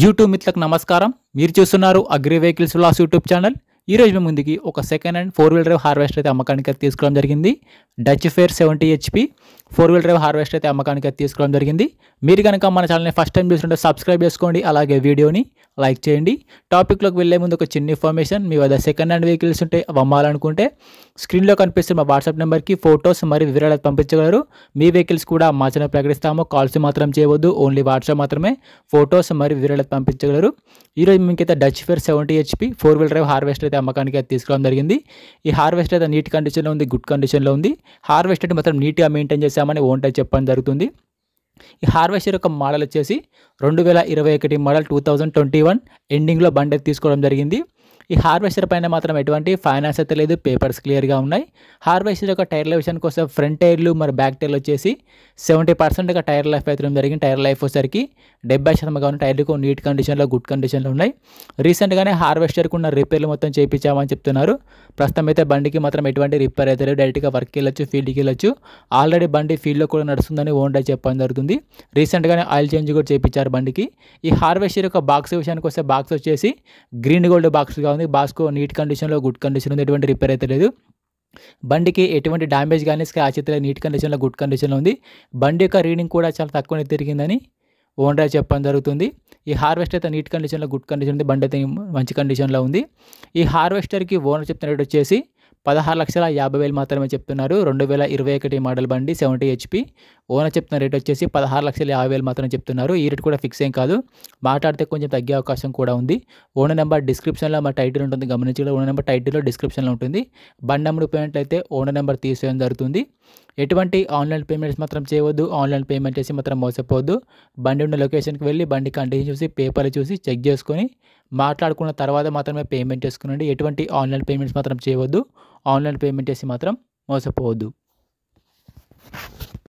YouTube మిత్రులకు నమస్కారం మీరు చూస్తున్నారు అగ్రి వెహికల్స్ లాస్ యూట్యూబ్ ఛానల్ ఈరోజు మీ ముందుకి ఒక second hand four wheel drive harvester అయితే అమ్మకానికి అయితే తీసుకోవడం జరిగింది Deutz Fahr seventy HP four wheel drive harvester అయితే అమ్మకానికి అయితే తీసుకోవడం జరిగింది మీరు కనుక మన ఛానల్ని ఫస్ట్ టైం చూస్తుంటే సబ్స్క్రైబ్ చేసుకోండి అలాగే వీడియోని లైక్ చేయండి టాపిక్లోకి వెళ్ళే ముందు ఒక చిన్న ఇన్ఫర్మేషన్ మీ వద్ద సెకండ్ హ్యాండ్ వెహికల్స్ ఉంటే అవి అమ్మాలనుకుంటే స్క్రీన్లో కనిపిస్తున్న మా వాట్సాప్ నెంబర్కి ఫొటోస్ మరియు వివరాలు పంపించగలరు మీ వెహికల్స్ కూడా మా ఛానల్ ప్రకటిస్తాము కాల్స్ మాత్రం చేయవద్దు ఓన్లీ వాట్సాప్ మాత్రమే ఫొటోస్ మరియు వివరాలు పంపించగలరు ఈరోజు మీకైతే Deutz Fahr seventy HP four wheel drive harvester అయితే అమ్మకానికి అయితే తీసుకోవడం జరిగింది ఈ హార్వెస్టర్ అయితే నీట్ కండిషన్లో ఉంది గుడ్ కండిషన్లో ఉంది హార్వెస్టర్ మాత్రం నీట్గా మెయింటైన్ చేశామని ఓన్ చెప్పడం జరుగుతుంది ఈ హార్వెస్టర్ యొక్క మోడల్ వచ్చేసి రెండు వేల ఇరవై ఒకటి model two thousand twenty one ఎండింగ్లో బండి తీసుకోవడం జరిగింది ఈ హార్వెస్టర్ పైన మాత్రం ఎటువంటి ఫైనాన్స్ అయితే లేదు పేపర్స్ క్లియర్గా ఉన్నాయి హార్వెస్టర్ యొక్క టైర్ల విషయానికి వస్తే ఫ్రంట్ టైర్లు మరి బ్యాక్ టైర్లు వచ్చేసి సెవెంటీ పర్సెంట్గా టైర్ లైఫ్ అయితే జరిగింది టైర్ లైఫ్ వచ్చేసరికి డెబ్బై శాతంగా ఉన్న టైర్లకు నీట్ కండిషన్లో గుడ్ కండిషన్లో ఉన్నాయి రీసెంట్గానే హార్వెస్టర్కు ఉన్న రిపేర్లు మొత్తం చేయించామని చెప్తున్నారు ప్రస్తుతం అయితే బండికి మాత్రం ఎటువంటి రిపేర్ అయితే లేదు డైరెక్ట్గా వర్క్కి వెళ్ళొచ్చు ఫీల్డ్కి వెళ్ళొచ్చు ఆల్రెడీ బండి ఫీల్డ్లో కూడా నడుస్తుందని ఓన్డా చెప్పడం జరుగుతుంది రీసెంట్గానే ఆయిల్ చేంజ్ కూడా చేయించారు బండికి ఈ హార్వెస్టర్ యొక్క బాక్స్ విషయానికి వస్తే బాక్స్ వచ్చేసి గ్రీన్ గోల్డ్ బాక్స్గా ఉంది ఉంది బాస్కో నీట్ కండిషన్లో గుడ్ కండిషన్ ఉంది ఎటువంటి రిపేర్ అయితే లేదు బండికి ఎటువంటి డ్యామేజ్ కానీ స్క్రాచ్ అయితే నీట్ కండిషన్లో గుడ్ కండిషన్లో ఉంది బండి యొక్క రీడింగ్ కూడా చాలా తక్కువనే తిరిగిందని ఓనర్ చెప్పడం జరుగుతుంది ఈ హార్వెస్టర్ అయితే నీట్ కండిషన్లో గుడ్ కండిషన్ ఉంది బండి అయితే మంచి కండిషన్లో ఉంది ఈ హార్వెస్టర్కి ఓనర్ చెప్తున్నట్టు వచ్చేసి పదహారు లక్షల యాభై వేలు మాత్రమే చెప్తున్నారు రెండు వేల ఇరవై ఒకటి మోడల్ బండి సెవెంటీ హెచ్పి ఓనర్ చెప్తున్న రేట్ వచ్చేసి పదహారు లక్షల యాభై వేలు మాత్రమే చెప్తున్నారు ఈ రేట్ కూడా ఫిక్స్ ఏం కాదు మాట్లాడితే కొంచెం తగ్గే అవకాశం కూడా ఉంది ఓనర్ నెంబర్ డిస్క్రిప్షన్లో మా టైటిల్ ఉంటుంది గమనించి ఓనర్ నెంబర్ టైటిల్లో డిస్క్రిప్షన్లో ఉంటుంది బండి నెంబర్ పోయినట్లయితే ఓనర్ నెంబర్ తీసేయడం జరుగుతుంది ఎటువంటి ఆన్లైన్ పేమెంట్స్ మాత్రం చేయవద్దు ఆన్లైన్ పేమెంట్ చేసి మాత్రం మోసపోవద్దు బండి ఉన్న లొకేషన్కి వెళ్ళి బండి కండిషన్ చూసి పేపర్లు చూసి చెక్ చేసుకొని మాట్లాడుకున్న తర్వాత మాత్రమే పేమెంట్ చేసుకునండి ఎటువంటి ఆన్లైన్ పేమెంట్స్ మాత్రం చేయవద్దు ఆన్లైన్ పేమెంట్ చేసి మాత్రం మోసపోవద్దు